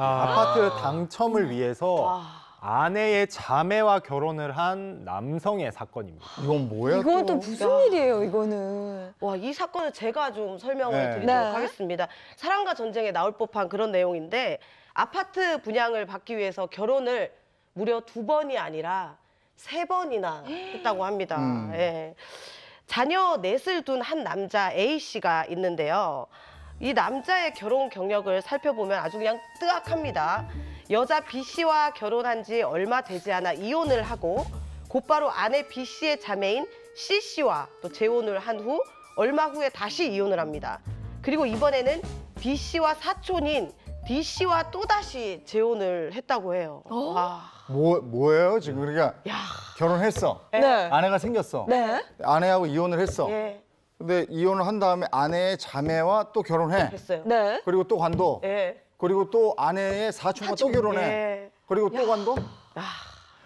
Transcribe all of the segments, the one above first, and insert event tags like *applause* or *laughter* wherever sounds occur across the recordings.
아. 파트 당첨을 위해서 아내의 자매와 결혼을 한 남성의 사건입니다. 이건 뭐야? 이건 또 무슨 일이에요, 이거는. 와, 이사건을 제가 좀 설명을 네. 드리도록 네. 하겠습니다. 사랑과 전쟁에 나올 법한 그런 내용인데 아파트 분양을 받기 위해서 결혼을 무려 두 번이 아니라 세 번이나 했다고 합니다. 음. 예. 자녀 넷을 둔 한 남자 A 씨가 있는데요. 이 남자의 결혼 경력을 살펴보면 아주 그냥 뜨악합니다. 여자 B씨와 결혼한 지 얼마 되지 않아 이혼을 하고 곧바로 아내 B씨의 자매인 C씨와 또 재혼을 한 후 얼마 후에 다시 이혼을 합니다. 그리고 이번에는 B씨와 사촌인 D씨와 또다시 재혼을 했다고 해요. 어? 아. 뭐, 뭐예요 지금? 그러니까 야. 결혼했어. 네. 아내가 생겼어. 네. 아내하고 이혼을 했어. 예. 근데 이혼을 한 다음에 아내의 자매와 또 결혼해. 됐어요. 네. 그리고 또 관둬. 네. 그리고 또 아내의 사촌과 또 결혼해. 네. 그리고 또 관둬. 도 아,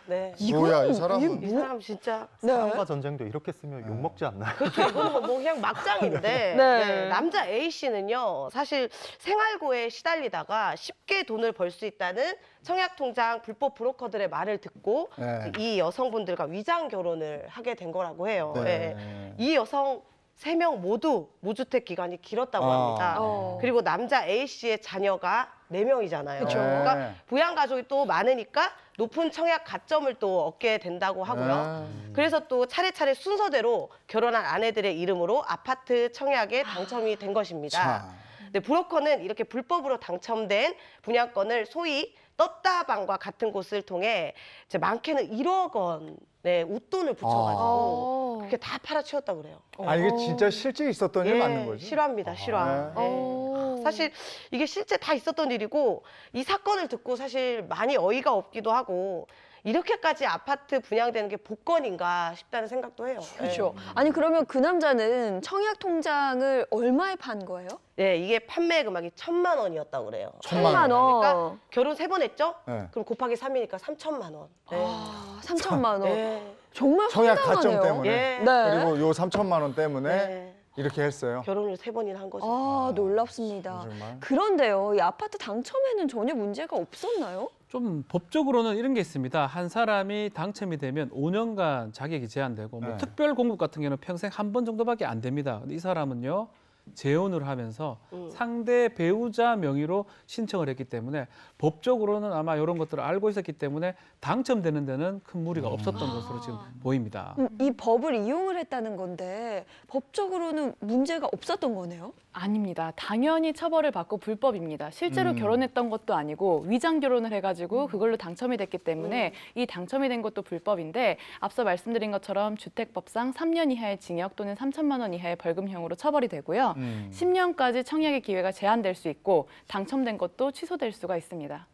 네. 뭐야 이 사람은? 이 사람 진짜 네. 사랑과 전쟁도 이렇게 쓰면 욕 먹지 않나요? 그렇죠. 이거는 뭐, 뭐 그냥 막장인데 *laughs* 네. 네, 남자 A 씨는요 사실 생활고에 시달리다가 쉽게 돈을 벌 수 있다는 청약통장 불법 브로커들의 말을 듣고 네. 이 여성분들과 위장 결혼을 하게 된 거라고 해요. 네. 네. 이 여성 세명 모두 무주택 기간이 길었다고 아. 합니다. 어. 그리고 남자 A 씨의 자녀가 네명이잖아요 그러니까 네. 부양 가족이 또 많으니까 높은 청약 가점을 또 얻게 된다고 하고요. 아. 그래서 또 차례차례 순서대로 결혼한 아내들의 이름으로 아파트 청약에 당첨이 된 것입니다. 자. 근데 네, 브로커는 이렇게 불법으로 당첨된 분양권을 소위 떴다방과 같은 곳을 통해 이제 많게는 1억 원의 웃돈을 붙여가지고 아. 그게다 팔아치웠다고 그래요. 아 이게 진짜 실제 있었던 일 네, 맞는 거죠 실화입니다, 실화. 아, 네. 사실 이게 실제 다 있었던 일이고 이 사건을 듣고 사실 많이 어이가 없기도 하고 이렇게까지 아파트 분양되는 게 복권인가 싶다는 생각도 해요. 그렇죠. 네. 아니 그러면 그 남자는 청약 통장을 얼마에 판 거예요? 네, 이게 판매 금액이 천만 원이었다고 그래요. 천만 원. 그러니까 결혼 세 번 했죠? 네. 그럼 곱하기 삼이니까삼천만 원. 네. 아, 3천만 원. 네. 정말 청약 가점 때문에. 예. 네. 그리고 요삼천만원 때문에 이렇게 했어요. 결혼을 세 번이나 한 거죠. 아, 아 놀랍습니다. 정말? 그런데요, 이 아파트 당첨에는 전혀 문제가 없었나요? 좀 법적으로는 이런 게 있습니다. 한 사람이 당첨이 되면 5년간 자격이 제한되고 뭐 네. 특별 공급 같은 경우는 평생 한 번 정도밖에 안 됩니다. 근데 이 사람은요. 재혼을 하면서 음. 상대 배우자 명의로 신청을 했기 때문에 법적으로는 아마 이런 것들을 알고 있었기 때문에 당첨되는 데는 큰 무리가 음. 없었던 것으로 지금 아. 보입니다. 음, 이 법을 이용을 했다는 건데 법적으로는 문제가 없었던 거네요? 아닙니다. 당연히 처벌을 받고 불법입니다. 실제로 음. 결혼했던 것도 아니고 위장 결혼을 해가지고 음. 그걸로 당첨이 됐기 때문에 음. 이 당첨이 된 것도 불법인데 앞서 말씀드린 것처럼 주택법상 3년 이하의 징역 또는 3천만 원 이하의 벌금형으로 처벌이 되고요. 음. 10년까지 청약의 기회가 제한될 수 있고 당첨된 것도 취소될 수가 있습니다.